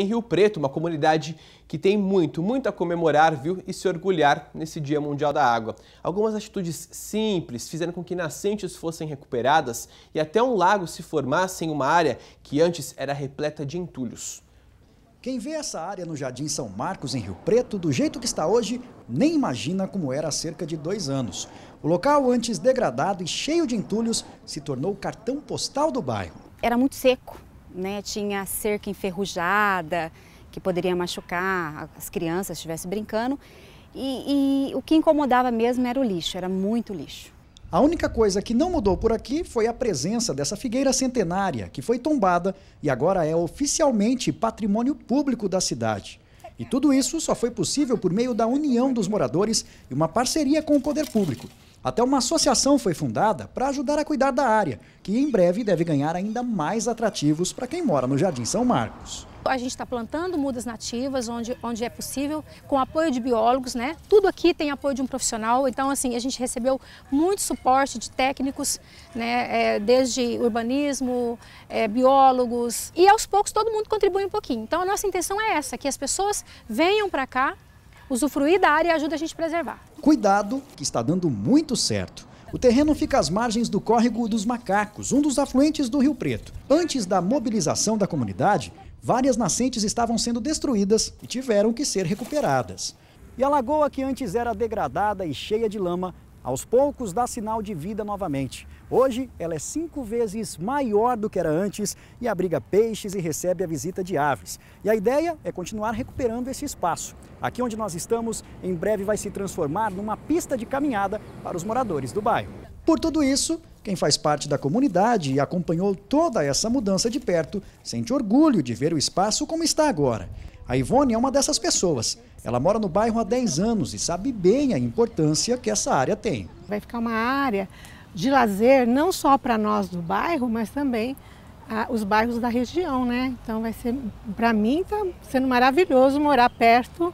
em Rio Preto, uma comunidade que tem muito, muito a comemorar, viu, e se orgulhar nesse Dia Mundial da Água. Algumas atitudes simples fizeram com que nascentes fossem recuperadas e até um lago se formasse em uma área que antes era repleta de entulhos. Quem vê essa área no Jardim São Marcos, em Rio Preto, do jeito que está hoje, nem imagina como era há cerca de dois anos. O local, antes degradado e cheio de entulhos, se tornou o cartão postal do bairro. Era muito seco, né, tinha cerca enferrujada, que poderia machucar as crianças estivesse brincando. E, e, o que incomodava mesmo era o lixo, era muito lixo. A única coisa que não mudou por aqui foi a presença dessa figueira centenária, que foi tombada e agora é oficialmente patrimônio público da cidade. E tudo isso só foi possível por meio da união dos moradores e uma parceria com o poder público. Até uma associação foi fundada para ajudar a cuidar da área, que em breve deve ganhar ainda mais atrativos para quem mora no Jardim São Marcos. A gente está plantando mudas nativas onde, onde é possível, com apoio de biólogos, né? Tudo aqui tem apoio de um profissional, então assim, a gente recebeu muito suporte de técnicos, né? É, desde urbanismo, é, biólogos, e aos poucos todo mundo contribui um pouquinho. Então a nossa intenção é essa, que as pessoas venham para cá, usufruir da área ajuda a gente a preservar. Cuidado, que está dando muito certo. O terreno fica às margens do córrego dos Macacos, um dos afluentes do Rio Preto. Antes da mobilização da comunidade, várias nascentes estavam sendo destruídas e tiveram que ser recuperadas. E a lagoa que antes era degradada e cheia de lama aos poucos dá sinal de vida novamente. Hoje ela é cinco vezes maior do que era antes e abriga peixes e recebe a visita de aves. E a ideia é continuar recuperando esse espaço. Aqui onde nós estamos, em breve vai se transformar numa pista de caminhada para os moradores do bairro. Por tudo isso, quem faz parte da comunidade e acompanhou toda essa mudança de perto sente orgulho de ver o espaço como está agora a Ivone é uma dessas pessoas. Ela mora no bairro há 10 anos e sabe bem a importância que essa área tem. Vai ficar uma área de lazer não só para nós do bairro, mas também ah, os bairros da região, né? Então vai ser, para mim, está sendo maravilhoso morar perto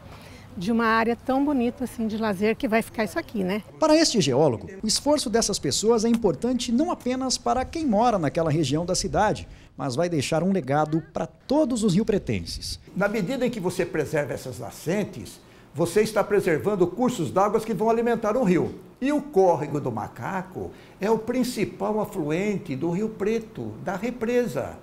de uma área tão bonita assim de lazer que vai ficar isso aqui, né? Para este geólogo, o esforço dessas pessoas é importante não apenas para quem mora naquela região da cidade, mas vai deixar um legado para todos os Rio Pretenses. Na medida em que você preserva essas nascentes, você está preservando cursos d'água que vão alimentar o rio. E o córrego do Macaco é o principal afluente do Rio Preto, da represa.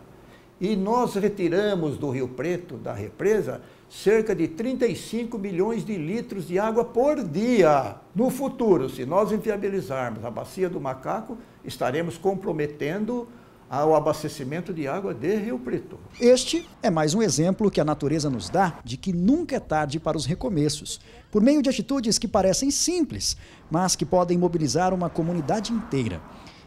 E nós retiramos do Rio Preto, da represa, cerca de 35 milhões de litros de água por dia. No futuro, se nós inviabilizarmos a bacia do macaco, estaremos comprometendo ao abastecimento de água de Rio Preto. Este é mais um exemplo que a natureza nos dá de que nunca é tarde para os recomeços, por meio de atitudes que parecem simples, mas que podem mobilizar uma comunidade inteira.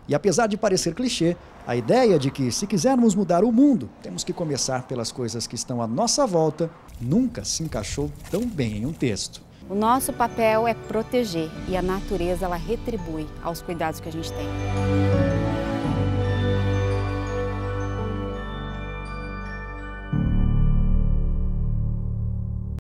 E apesar de parecer clichê, a ideia de que se quisermos mudar o mundo, temos que começar pelas coisas que estão à nossa volta, nunca se encaixou tão bem em um texto. O nosso papel é proteger e a natureza ela retribui aos cuidados que a gente tem.